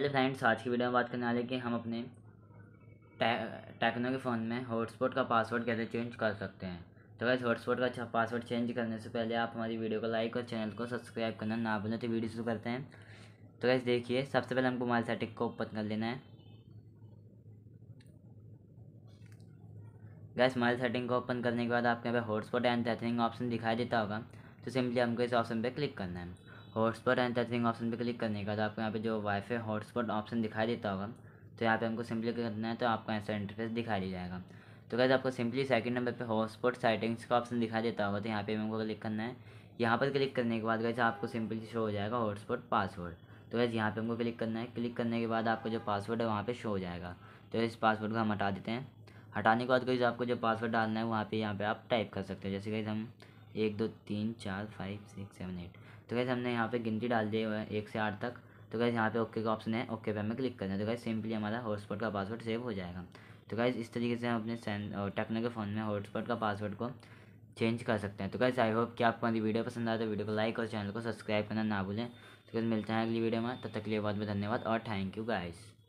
hello friends आज की video में बात करने वाले कि हम अपने टेक्नो के फ़ोन में हॉटस्पॉट का पासवर्ड कैसे चेंज कर सकते हैं तो वैसे हॉटस्पॉट का अच्छा पासवर्ड चेंज करने से पहले आप हमारी वीडियो को लाइक और चैनल को सब्सक्राइब करना ना भूलें तो वीडियो शुरू करते हैं तो वैसे देखिए सबसे पहले हमको मोबाइल सेटिंग को ओपन कर लेना है गैस मोबाइल सेटिंग को ओपन करने के बाद आपके यहाँ पर हॉटस्पॉट एंड सेटिंग ऑप्शन दिखाई देता होगा तो सिंपली हमको इस ऑप्शन पर क्लिक करना है हॉटस्पॉट एंड टचिंग ऑप्शन पे क्लिक करने का तो आपको यहाँ पे जो वाईफाई हॉटस्पॉट ऑप्शन दिखाई देता होगा तो यहाँ पे हमको सिंपली करना है तो आपको ऐसा इंटरफेस दिखाई दिया जाएगा तो कैसे आपको सिंपली सेकंड नंबर पे हॉटस्पॉट सेटिंग्स का ऑप्शन दिखाई देता होगा तो यहाँ पे हमको क्लिक करना है यहाँ पर क्लिक करने के बाद कैसे आपको सिंपली शो हो जाएगा हॉटस्पॉट पासवर्ड तो कैसे यहाँ पे हमको क्लिक करना है क्लिक करने के बाद आपका जो पासवर्ड है वहाँ पर शो हो जाएगा तो इस पासवर्ड को हम हटा देते हैं हटाने के बाद कैसे आपको जो पासवर्ड डालना है वहाँ पर यहाँ पर आप टाइप कर सकते हो जैसे कैसे हम एक दो तीन चार फाइव सिक्स सेवन एट तो कैसे हमने यहाँ पे गिनती डाल दी है एक से आठ तक तो कैसे यहाँ पे ओके का ऑप्शन है ओके पे हमें क्लिक करना है तो कैसे सिंपली हमारा हॉटस्पॉट का पासवर्ड सेव हो जाएगा तो कैसे इस तरीके से हम अपने टेक्नो के फ़ोन में हॉटस्पॉट का पासवर्ड को चेंज कर सकते हैं तो कैसे आई होप कि आपको हमारी वीडियो पसंद आए तो वीडियो को लाइक और चैनल को सब्सक्राइब करना ना भूलें तो कैसे मिलते हैं अगली वीडियो में तब तक के लिए बहुत बहुत धन्यवाद और थैंक यू गाइज